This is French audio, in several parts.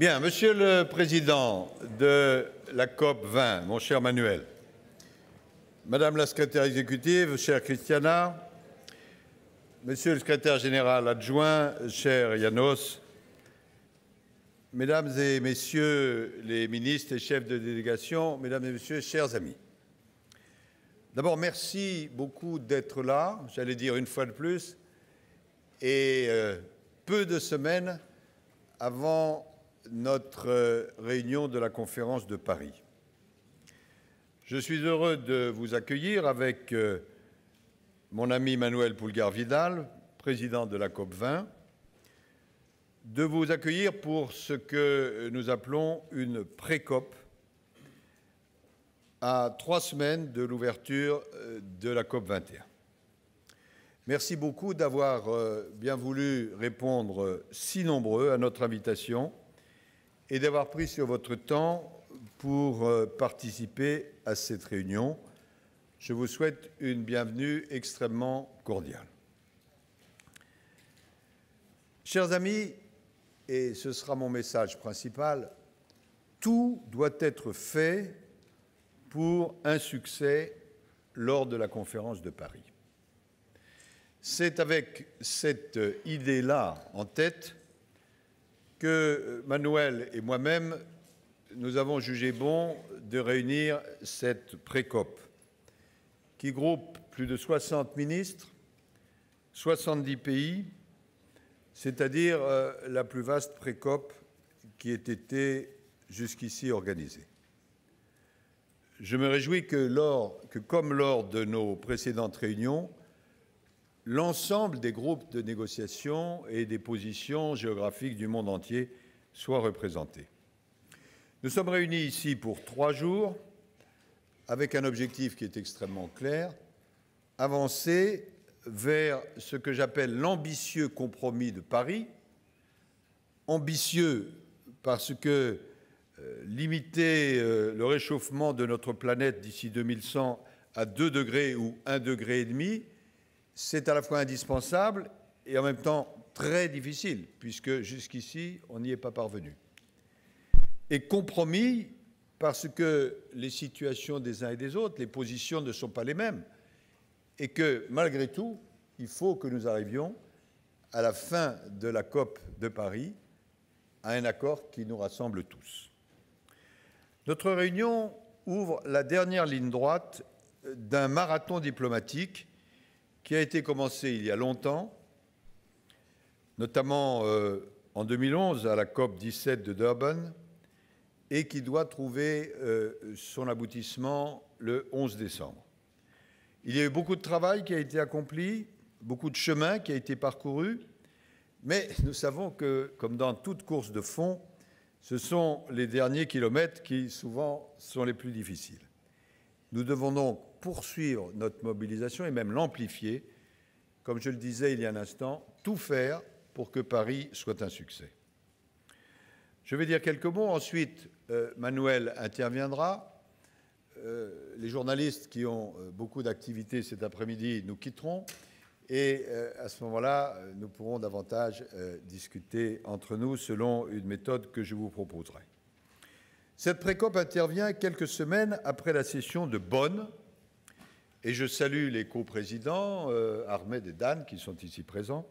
Bien, Monsieur le Président de la COP 20, mon cher Manuel, Madame la Secrétaire exécutive, chère Christiana, Monsieur le Secrétaire général adjoint, cher Yanos, Mesdames et Messieurs les ministres et chefs de délégation, Mesdames et Messieurs, chers amis, d'abord merci beaucoup d'être là, j'allais dire une fois de plus, et euh, peu de semaines avant notre euh, réunion de la conférence de Paris. Je suis heureux de vous accueillir avec euh, mon ami Manuel Pulgar-Vidal, président de la COP20, de vous accueillir pour ce que nous appelons une pré-COP à trois semaines de l'ouverture euh, de la COP 21. Merci beaucoup d'avoir bien voulu répondre si nombreux à notre invitation et d'avoir pris sur votre temps pour euh, participer à cette réunion. Je vous souhaite une bienvenue extrêmement cordiale. Chers amis, et ce sera mon message principal, tout doit être fait pour un succès lors de la conférence de Paris. C'est avec cette euh, idée-là en tête que euh, Manuel et moi-même, nous avons jugé bon de réunir cette pré-COP, qui groupe plus de 60 ministres, 70 pays, c'est-à-dire euh, la plus vaste pré-COP qui ait été jusqu'ici organisée. Je me réjouis que, que, comme lors de nos précédentes réunions, l'ensemble des groupes de négociation et des positions géographiques du monde entier soient représentés. Nous sommes réunis ici pour trois jours avec un objectif qui est extrêmement clair, avancer vers ce que j'appelle l'ambitieux compromis de Paris, ambitieux parce que euh, limiter euh, le réchauffement de notre planète d'ici 2100 à 2 degrés ou 1 degré et demi, c'est à la fois indispensable et en même temps très difficile, puisque jusqu'ici, on n'y est pas parvenu. Et compromis parce que les situations des uns et des autres, les positions ne sont pas les mêmes, et que malgré tout, il faut que nous arrivions à la fin de la COP de Paris à un accord qui nous rassemble tous. Notre réunion ouvre la dernière ligne droite d'un marathon diplomatique qui a été commencé il y a longtemps, notamment euh, en 2011 à la COP 17 de Durban, et qui doit trouver euh, son aboutissement le 11 décembre. Il y a eu beaucoup de travail qui a été accompli, beaucoup de chemin qui a été parcouru, mais nous savons que, comme dans toute course de fond, ce sont les derniers kilomètres qui souvent sont les plus difficiles. Nous devons donc poursuivre notre mobilisation et même l'amplifier. Comme je le disais il y a un instant, tout faire pour que Paris soit un succès. Je vais dire quelques mots. Ensuite, euh, Manuel interviendra. Euh, les journalistes qui ont euh, beaucoup d'activités cet après-midi nous quitteront. Et à ce moment-là, nous pourrons davantage discuter entre nous selon une méthode que je vous proposerai. Cette précope intervient quelques semaines après la session de Bonn, et je salue les coprésidents présidents euh, Ahmed et Dan qui sont ici présents.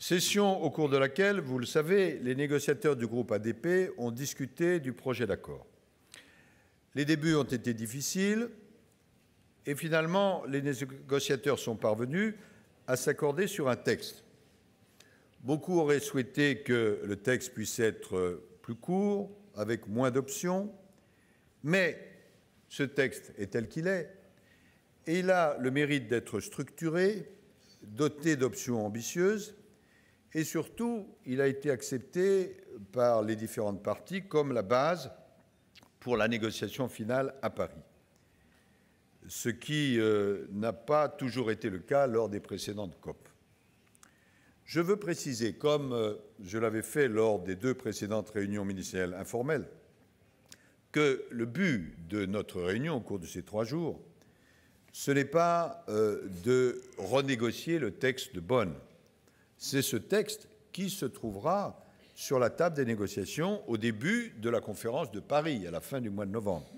Session au cours de laquelle, vous le savez, les négociateurs du groupe ADP ont discuté du projet d'accord. Les débuts ont été difficiles et finalement, les négociateurs sont parvenus à s'accorder sur un texte. Beaucoup auraient souhaité que le texte puisse être plus court, avec moins d'options, mais ce texte est tel qu'il est, et il a le mérite d'être structuré, doté d'options ambitieuses, et surtout, il a été accepté par les différentes parties comme la base pour la négociation finale à Paris, ce qui euh, n'a pas toujours été le cas lors des précédentes COP. Je veux préciser, comme euh, je l'avais fait lors des deux précédentes réunions ministérielles informelles, que le but de notre réunion au cours de ces trois jours, ce n'est pas euh, de renégocier le texte de Bonn. C'est ce texte qui se trouvera sur la table des négociations au début de la conférence de Paris, à la fin du mois de novembre,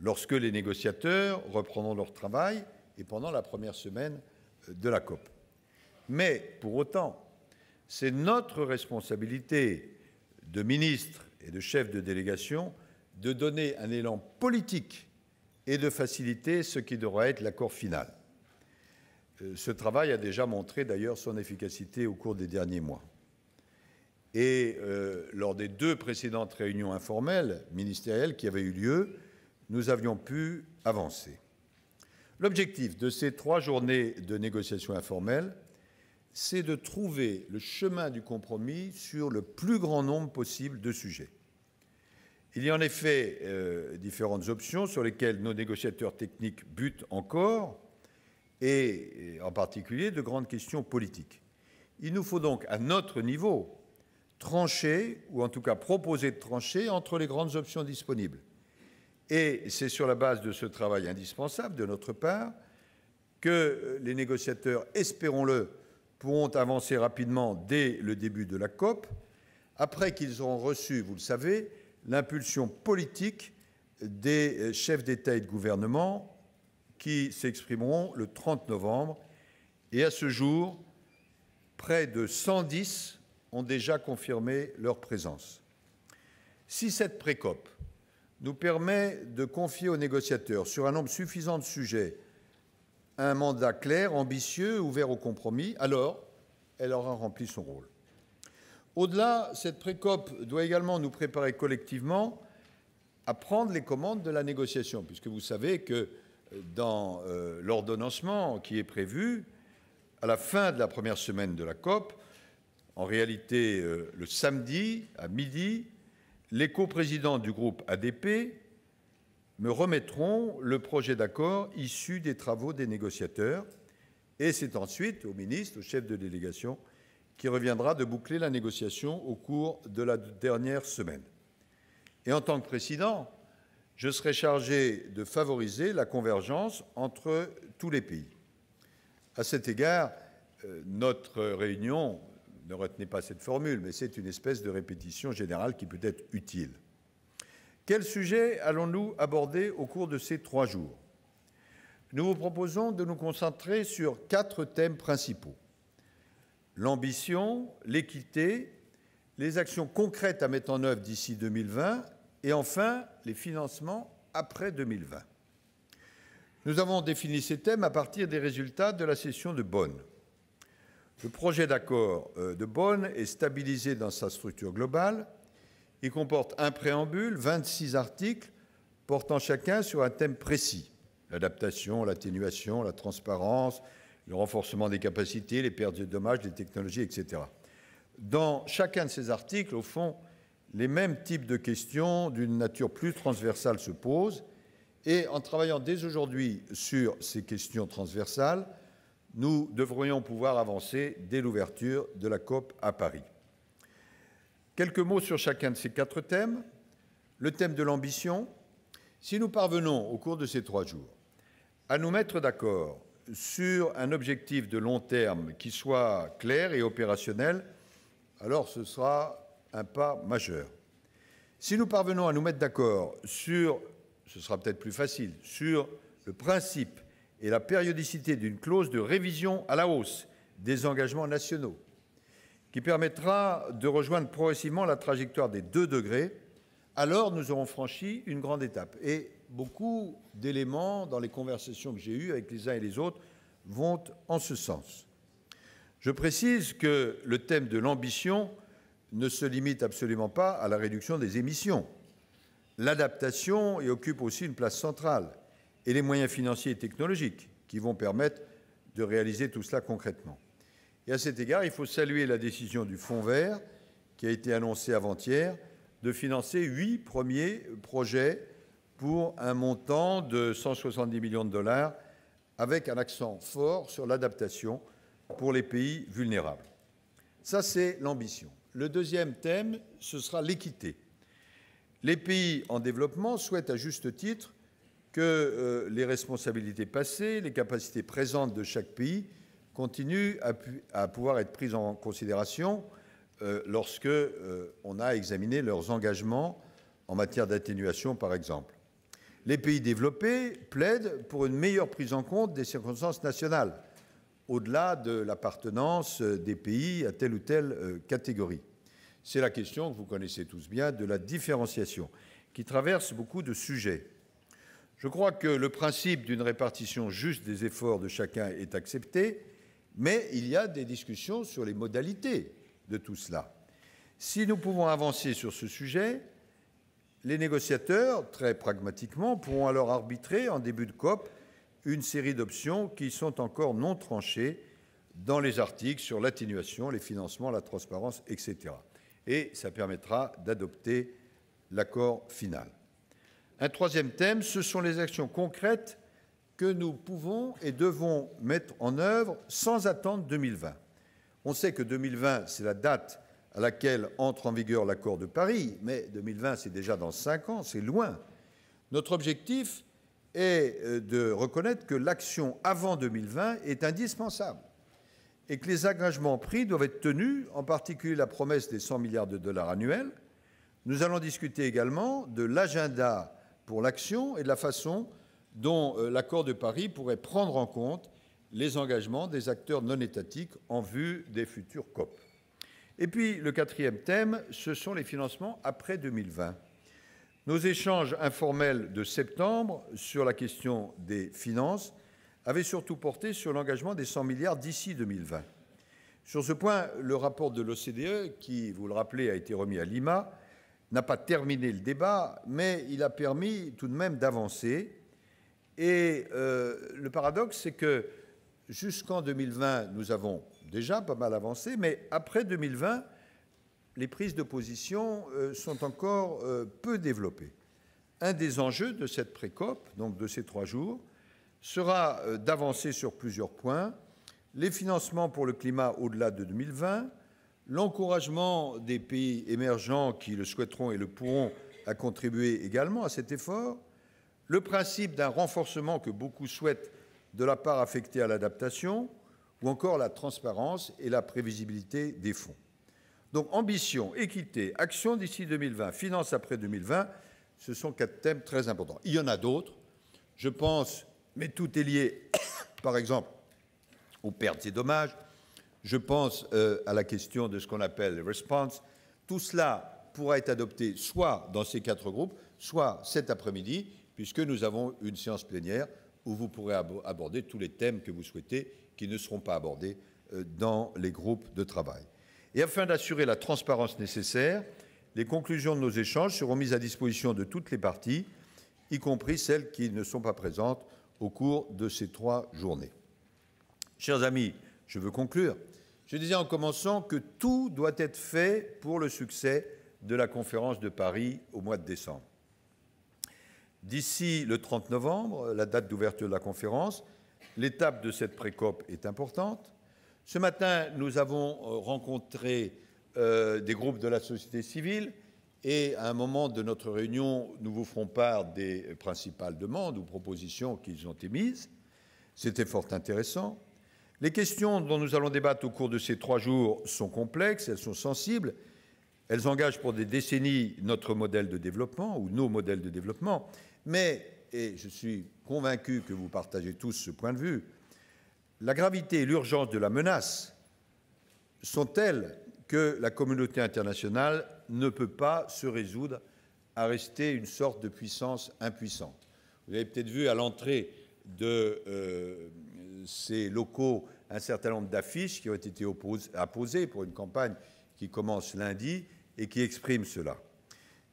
lorsque les négociateurs reprendront leur travail et pendant la première semaine euh, de la COP. Mais pour autant, c'est notre responsabilité de ministre et de chef de délégation de donner un élan politique et de faciliter ce qui devra être l'accord final. Euh, ce travail a déjà montré d'ailleurs son efficacité au cours des derniers mois. Et euh, lors des deux précédentes réunions informelles ministérielles qui avaient eu lieu, nous avions pu avancer. L'objectif de ces trois journées de négociations informelles c'est de trouver le chemin du compromis sur le plus grand nombre possible de sujets. Il y a en effet euh, différentes options sur lesquelles nos négociateurs techniques butent encore, et en particulier de grandes questions politiques. Il nous faut donc, à notre niveau, trancher, ou en tout cas proposer de trancher, entre les grandes options disponibles. Et c'est sur la base de ce travail indispensable de notre part que euh, les négociateurs, espérons-le, pourront avancer rapidement dès le début de la COP, après qu'ils auront reçu, vous le savez, l'impulsion politique des chefs d'État et de gouvernement qui s'exprimeront le 30 novembre. Et à ce jour, près de 110 ont déjà confirmé leur présence. Si cette pré-COP nous permet de confier aux négociateurs sur un nombre suffisant de sujets un mandat clair, ambitieux, ouvert au compromis, alors elle aura rempli son rôle. Au-delà, cette pré-COP doit également nous préparer collectivement à prendre les commandes de la négociation, puisque vous savez que euh, dans euh, l'ordonnancement qui est prévu, à la fin de la première semaine de la COP, en réalité euh, le samedi à midi, les coprésidents du groupe ADP me remettront le projet d'accord issu des travaux des négociateurs. Et c'est ensuite au ministre, au chef de délégation, qui reviendra de boucler la négociation au cours de la dernière semaine. Et en tant que président, je serai chargé de favoriser la convergence entre tous les pays. À cet égard, euh, notre réunion, ne retenez pas cette formule, mais c'est une espèce de répétition générale qui peut être utile. Quel sujet allons-nous aborder au cours de ces trois jours Nous vous proposons de nous concentrer sur quatre thèmes principaux. L'ambition, l'équité, les actions concrètes à mettre en œuvre d'ici 2020 et enfin les financements après 2020. Nous avons défini ces thèmes à partir des résultats de la session de Bonn. Le projet d'accord euh, de Bonn est stabilisé dans sa structure globale il comporte un préambule, 26 articles portant chacun sur un thème précis. L'adaptation, l'atténuation, la transparence, le renforcement des capacités, les pertes et dommages, les technologies, etc. Dans chacun de ces articles, au fond, les mêmes types de questions d'une nature plus transversale se posent. Et en travaillant dès aujourd'hui sur ces questions transversales, nous devrions pouvoir avancer dès l'ouverture de la COP à Paris. Quelques mots sur chacun de ces quatre thèmes. Le thème de l'ambition. Si nous parvenons, au cours de ces trois jours, à nous mettre d'accord sur un objectif de long terme qui soit clair et opérationnel, alors ce sera un pas majeur. Si nous parvenons à nous mettre d'accord sur, ce sera peut-être plus facile, sur le principe et la périodicité d'une clause de révision à la hausse des engagements nationaux, qui permettra de rejoindre progressivement la trajectoire des deux degrés, alors nous aurons franchi une grande étape. Et beaucoup d'éléments dans les conversations que j'ai eues avec les uns et les autres vont en ce sens. Je précise que le thème de l'ambition ne se limite absolument pas à la réduction des émissions. L'adaptation y occupe aussi une place centrale et les moyens financiers et technologiques qui vont permettre de réaliser tout cela concrètement à cet égard, il faut saluer la décision du Fonds vert, qui a été annoncée avant-hier, de financer huit premiers projets pour un montant de 170 millions de dollars, avec un accent fort sur l'adaptation pour les pays vulnérables. Ça, c'est l'ambition. Le deuxième thème, ce sera l'équité. Les pays en développement souhaitent à juste titre que euh, les responsabilités passées, les capacités présentes de chaque pays continue à, à pouvoir être prise en considération euh, lorsque euh, on a examiné leurs engagements en matière d'atténuation, par exemple. Les pays développés plaident pour une meilleure prise en compte des circonstances nationales, au-delà de l'appartenance des pays à telle ou telle euh, catégorie. C'est la question que vous connaissez tous bien de la différenciation, qui traverse beaucoup de sujets. Je crois que le principe d'une répartition juste des efforts de chacun est accepté, mais il y a des discussions sur les modalités de tout cela. Si nous pouvons avancer sur ce sujet, les négociateurs, très pragmatiquement, pourront alors arbitrer en début de COP une série d'options qui sont encore non tranchées dans les articles sur l'atténuation, les financements, la transparence, etc. Et ça permettra d'adopter l'accord final. Un troisième thème, ce sont les actions concrètes que nous pouvons et devons mettre en œuvre sans attendre 2020. On sait que 2020, c'est la date à laquelle entre en vigueur l'accord de Paris, mais 2020, c'est déjà dans cinq ans, c'est loin. Notre objectif est euh, de reconnaître que l'action avant 2020 est indispensable et que les engagements pris doivent être tenus, en particulier la promesse des 100 milliards de dollars annuels. Nous allons discuter également de l'agenda pour l'action et de la façon dont euh, l'accord de Paris pourrait prendre en compte les engagements des acteurs non étatiques en vue des futures COP. Et puis, le quatrième thème, ce sont les financements après 2020. Nos échanges informels de septembre sur la question des finances avaient surtout porté sur l'engagement des 100 milliards d'ici 2020. Sur ce point, le rapport de l'OCDE, qui, vous le rappelez, a été remis à Lima, n'a pas terminé le débat, mais il a permis tout de même d'avancer et euh, le paradoxe, c'est que jusqu'en 2020, nous avons déjà pas mal avancé, mais après 2020, les prises de position euh, sont encore euh, peu développées. Un des enjeux de cette pré-COP, donc de ces trois jours, sera d'avancer sur plusieurs points les financements pour le climat au-delà de 2020, l'encouragement des pays émergents qui le souhaiteront et le pourront à contribuer également à cet effort, le principe d'un renforcement que beaucoup souhaitent de la part affectée à l'adaptation, ou encore la transparence et la prévisibilité des fonds. Donc ambition, équité, action d'ici 2020, finance après 2020, ce sont quatre thèmes très importants. Il y en a d'autres, je pense, mais tout est lié, par exemple, aux pertes et dommages, je pense euh, à la question de ce qu'on appelle les response. Tout cela pourra être adopté soit dans ces quatre groupes, soit cet après-midi, puisque nous avons une séance plénière où vous pourrez aborder tous les thèmes que vous souhaitez qui ne seront pas abordés euh, dans les groupes de travail. Et afin d'assurer la transparence nécessaire, les conclusions de nos échanges seront mises à disposition de toutes les parties, y compris celles qui ne sont pas présentes au cours de ces trois journées. Chers amis, je veux conclure. Je disais en commençant que tout doit être fait pour le succès de la conférence de Paris au mois de décembre. D'ici le 30 novembre, la date d'ouverture de la conférence, l'étape de cette pré-COP est importante. Ce matin, nous avons euh, rencontré euh, des groupes de la société civile et à un moment de notre réunion, nous vous ferons part des principales demandes ou propositions qu'ils ont émises. C'était fort intéressant. Les questions dont nous allons débattre au cours de ces trois jours sont complexes, elles sont sensibles, elles engagent pour des décennies notre modèle de développement ou nos modèles de développement, mais, et je suis convaincu que vous partagez tous ce point de vue, la gravité et l'urgence de la menace sont telles que la communauté internationale ne peut pas se résoudre à rester une sorte de puissance impuissante. Vous avez peut-être vu à l'entrée de euh, ces locaux un certain nombre d'affiches qui ont été apposées pour une campagne qui commence lundi et qui exprime cela.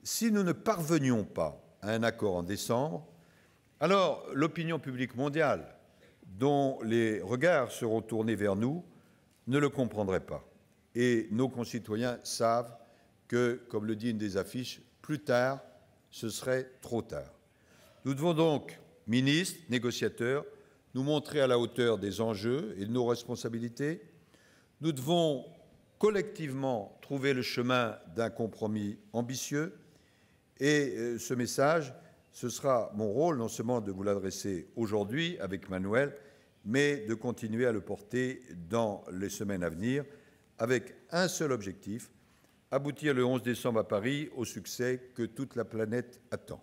Si nous ne parvenions pas à un accord en décembre, alors l'opinion publique mondiale, dont les regards seront tournés vers nous, ne le comprendrait pas. Et nos concitoyens savent que, comme le dit une des affiches, plus tard, ce serait trop tard. Nous devons donc, ministres, négociateurs, nous montrer à la hauteur des enjeux et de nos responsabilités. Nous devons collectivement trouver le chemin d'un compromis ambitieux et euh, ce message, ce sera mon rôle non seulement de vous l'adresser aujourd'hui avec Manuel, mais de continuer à le porter dans les semaines à venir, avec un seul objectif, aboutir le 11 décembre à Paris au succès que toute la planète attend.